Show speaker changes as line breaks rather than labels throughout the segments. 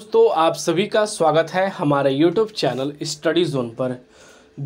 दोस्तों आप सभी का स्वागत है हमारे YouTube चैनल स्टडी जोन पर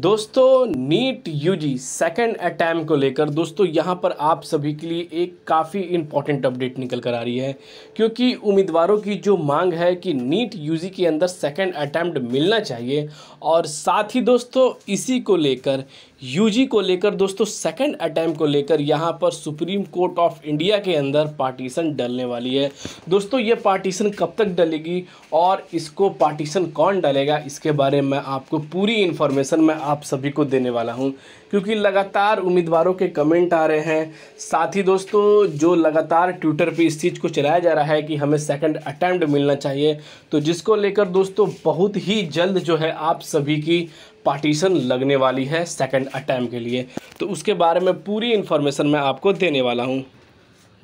दोस्तों NEET U G second attempt को लेकर दोस्तों यहां पर आप सभी के लिए एक काफ़ी इम्पॉर्टेंट अपडेट निकल कर आ रही है क्योंकि उम्मीदवारों की जो मांग है कि नीट जी के अंदर सेकेंड अटैम्प्ट मिलना चाहिए और साथ ही दोस्तों इसी को लेकर यूजी को लेकर दोस्तों सेकंड अटैम्प्ट को लेकर यहाँ पर सुप्रीम कोर्ट ऑफ इंडिया के अंदर पार्टीशन डलने वाली है दोस्तों ये पार्टीशन कब तक डलेगी और इसको पार्टीशन कौन डलेगा इसके बारे में आपको पूरी इन्फॉर्मेशन मैं आप सभी को देने वाला हूँ क्योंकि लगातार उम्मीदवारों के कमेंट आ रहे हैं साथ ही दोस्तों जो लगातार ट्विटर पे इस चीज़ को चलाया जा रहा है कि हमें सेकंड अटैम्प्ट मिलना चाहिए तो जिसको लेकर दोस्तों बहुत ही जल्द जो है आप सभी की पार्टीशन लगने वाली है सेकंड अटैम्प्ट के लिए तो उसके बारे में पूरी इन्फॉर्मेशन मैं आपको देने वाला हूँ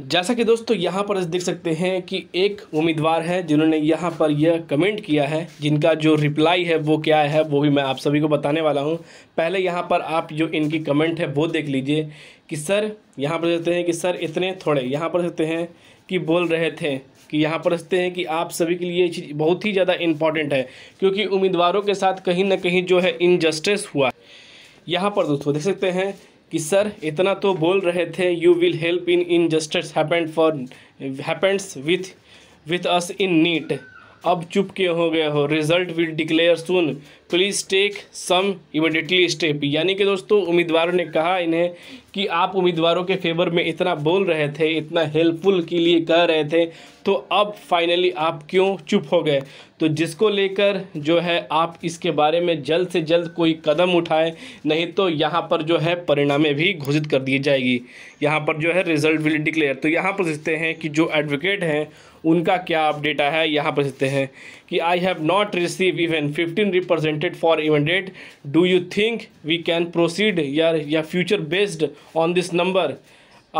जैसा कि दोस्तों यहाँ पर देख सकते हैं कि एक उम्मीदवार है जिन्होंने यहाँ पर यह कमेंट किया है जिनका जो रिप्लाई है वो क्या है वो भी मैं आप सभी को बताने वाला हूँ पहले यहाँ पर आप जो इनकी कमेंट है वो देख लीजिए कि सर यहाँ पर देखते हैं कि सर इतने थोड़े यहाँ पर देखते हैं कि बोल रहे थे कि यहाँ पर रखते हैं कि आप सभी के लिए ये चीज़ बहुत ही ज़्यादा इम्पॉर्टेंट है क्योंकि उम्मीदवारों के साथ कहीं ना कहीं जो है इनजस्टिस हुआ यहाँ पर दोस्तों देख सकते हैं कि सर इतना तो बोल रहे थे you will help in injustice happened for happens with with us in NEET अब चुप के हो गए हो result will declare soon please take some immediately step यानी कि दोस्तों उम्मीदवारों ने कहा इन्हें कि आप उम्मीदवारों के फेवर में इतना बोल रहे थे इतना हेल्पफुल के लिए कह रहे थे तो अब फाइनली आप क्यों चुप हो गए तो जिसको लेकर जो है आप इसके बारे में जल्द से जल्द कोई कदम उठाएं नहीं तो यहाँ पर जो है परिणामें भी घोषित कर दी जाएगी यहाँ पर जो है रिजल्ट विल डिक्लेयर तो यहाँ पर देखते हैं कि जो एडवोकेट हैं उनका क्या अपडेटा है यहाँ पर देखते हैं कि I have not receive even fifteen wanted for date do you think we can proceed यार या future based on this number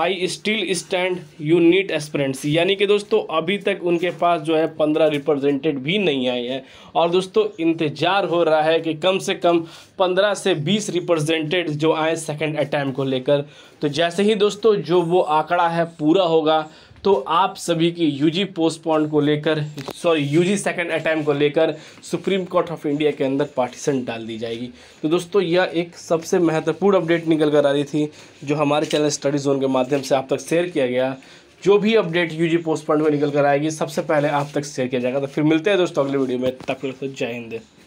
I still stand you NEET aspirants यानी कि दोस्तों अभी तक उनके पास जो है पंद्रह रिप्रेजेंटेड भी नहीं आए हैं और दोस्तों इंतज़ार हो रहा है कि कम से कम पंद्रह से बीस रिप्रेजेंटेड जो आए सेकेंड अटैम्प को लेकर तो जैसे ही दोस्तों जो वो आंकड़ा है पूरा होगा तो आप सभी की यूजी पोस्टपोन को लेकर सॉरी यूजी सेकंड अटैम्प को लेकर सुप्रीम कोर्ट ऑफ इंडिया के अंदर पार्टीशन डाल दी जाएगी तो दोस्तों यह एक सबसे महत्वपूर्ण अपडेट निकल कर आ रही थी जो हमारे चैनल स्टडी जोन के माध्यम से आप तक शेयर किया गया जो भी अपडेट यूजी पोस्टपोन में निकल कर आएगी सबसे पहले आप तक शेयर किया जाएगा तो फिर मिलते हैं दोस्तों अगले वीडियो में तब तक तो जय हिंद